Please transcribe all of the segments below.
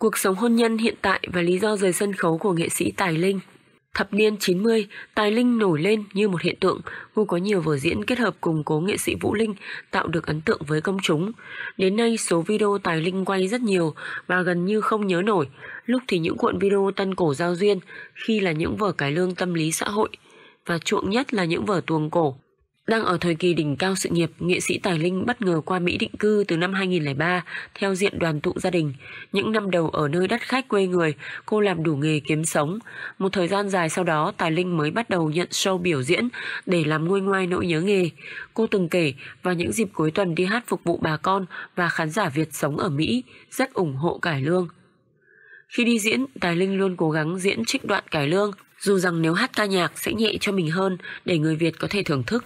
Cuộc sống hôn nhân hiện tại và lý do rời sân khấu của nghệ sĩ Tài Linh Thập niên 90, Tài Linh nổi lên như một hiện tượng, cô có nhiều vở diễn kết hợp cùng cố nghệ sĩ Vũ Linh tạo được ấn tượng với công chúng. Đến nay, số video Tài Linh quay rất nhiều và gần như không nhớ nổi, lúc thì những cuộn video tân cổ giao duyên, khi là những vở cải lương tâm lý xã hội, và chuộng nhất là những vở tuồng cổ. Đang ở thời kỳ đỉnh cao sự nghiệp, nghệ sĩ Tài Linh bất ngờ qua Mỹ định cư từ năm 2003 theo diện đoàn tụ gia đình. Những năm đầu ở nơi đất khách quê người, cô làm đủ nghề kiếm sống. Một thời gian dài sau đó, Tài Linh mới bắt đầu nhận show biểu diễn để làm nguôi ngoai nỗi nhớ nghề. Cô từng kể vào những dịp cuối tuần đi hát phục vụ bà con và khán giả Việt sống ở Mỹ, rất ủng hộ cải lương. Khi đi diễn, Tài Linh luôn cố gắng diễn trích đoạn cải lương, dù rằng nếu hát ca nhạc sẽ nhẹ cho mình hơn để người Việt có thể thưởng thức.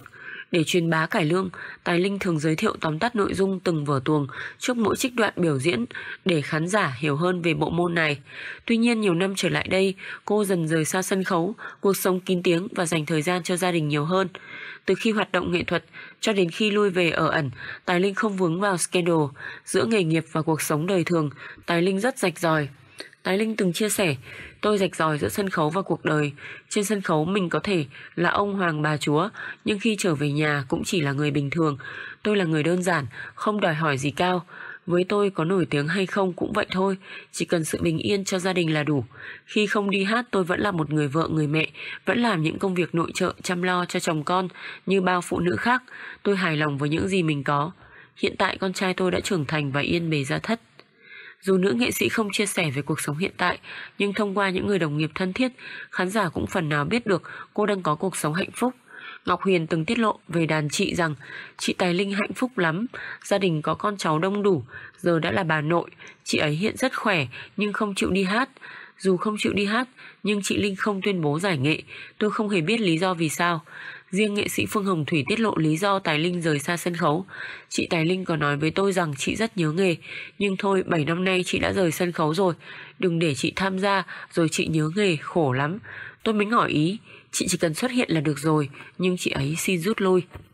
Để truyền bá cải lương, Tài Linh thường giới thiệu tóm tắt nội dung từng vở tuồng trước mỗi trích đoạn biểu diễn để khán giả hiểu hơn về bộ môn này. Tuy nhiên nhiều năm trở lại đây, cô dần rời xa sân khấu, cuộc sống kín tiếng và dành thời gian cho gia đình nhiều hơn. Từ khi hoạt động nghệ thuật cho đến khi lui về ở ẩn, Tài Linh không vướng vào scandal. Giữa nghề nghiệp và cuộc sống đời thường, Tài Linh rất rạch ròi, Tái Linh từng chia sẻ, tôi rạch ròi giữa sân khấu và cuộc đời. Trên sân khấu mình có thể là ông hoàng bà chúa, nhưng khi trở về nhà cũng chỉ là người bình thường. Tôi là người đơn giản, không đòi hỏi gì cao. Với tôi có nổi tiếng hay không cũng vậy thôi, chỉ cần sự bình yên cho gia đình là đủ. Khi không đi hát tôi vẫn là một người vợ người mẹ, vẫn làm những công việc nội trợ chăm lo cho chồng con như bao phụ nữ khác. Tôi hài lòng với những gì mình có. Hiện tại con trai tôi đã trưởng thành và yên bề gia thất. Dù nữ nghệ sĩ không chia sẻ về cuộc sống hiện tại, nhưng thông qua những người đồng nghiệp thân thiết, khán giả cũng phần nào biết được cô đang có cuộc sống hạnh phúc. Ngọc Huyền từng tiết lộ về đàn chị rằng chị Tài Linh hạnh phúc lắm, gia đình có con cháu đông đủ, giờ đã là bà nội, chị ấy hiện rất khỏe nhưng không chịu đi hát. Dù không chịu đi hát, nhưng chị Linh không tuyên bố giải nghệ, tôi không hề biết lý do vì sao. Riêng nghệ sĩ Phương Hồng Thủy tiết lộ lý do Tài Linh rời xa sân khấu. Chị Tài Linh có nói với tôi rằng chị rất nhớ nghề, nhưng thôi 7 năm nay chị đã rời sân khấu rồi. Đừng để chị tham gia, rồi chị nhớ nghề, khổ lắm. Tôi mới ngỏ ý, chị chỉ cần xuất hiện là được rồi, nhưng chị ấy xin rút lui.